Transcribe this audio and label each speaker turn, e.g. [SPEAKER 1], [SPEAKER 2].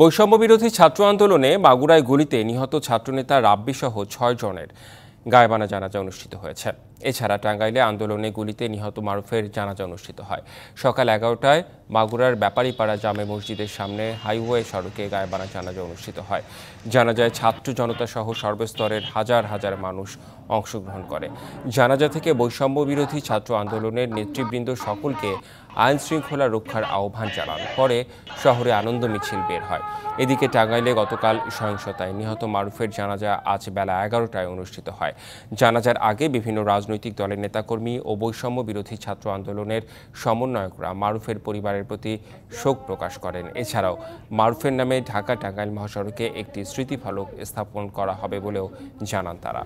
[SPEAKER 1] বৈষম্য বিরোধী ছাত্র আন্দোলনে মাগুরায় গুলিতে নিহত ছাত্রনেতা রাব্বিসহ ছয় জনের গায়েবানা জানাজা অনুষ্ঠিত হয়েছে এছাড়া টাঙ্গাইলে আন্দোলনে গুলিতে নিহত মারুফের জানাজা অনুষ্ঠিত হয় সকাল এগারোটায় মাগুরার ব্যাপারীপাড়া জামে মসজিদের সামনে হাইওয়ে সড়কে গায়েবানা জানাজা অনুষ্ঠিত হয় জানাজায় ছাত্র জনতা সহ সর্বস্তরের হাজার হাজার মানুষ অংশগ্রহণ করে জানাজা থেকে বৈষম্য বিরোধী ছাত্র আন্দোলনের নেতৃবৃন্দ সকলকে আইন শৃঙ্খলা রক্ষার আহ্বান জানান পরে শহরে আনন্দ মিছিল বের হয় এদিকে টাঙ্গাইলে গতকাল সহিংসতায় নিহত মারুফের জানাজা আজ বেলা এগারোটায় অনুষ্ঠিত হয় জানাজার আগে বিভিন্ন রাজনৈতিক দলের নেতাকর্মী ও বৈষম্য বিরোধী ছাত্র আন্দোলনের সমন্বয়করা মারুফের পরিবার সরকারের প্রতি শোক প্রকাশ করেন এছাড়াও মারুফের নামে ঢাকা টাঙ্গাইল মহাসড়কে একটি স্মৃতিফলক স্থাপন করা হবে বলেও জানান তারা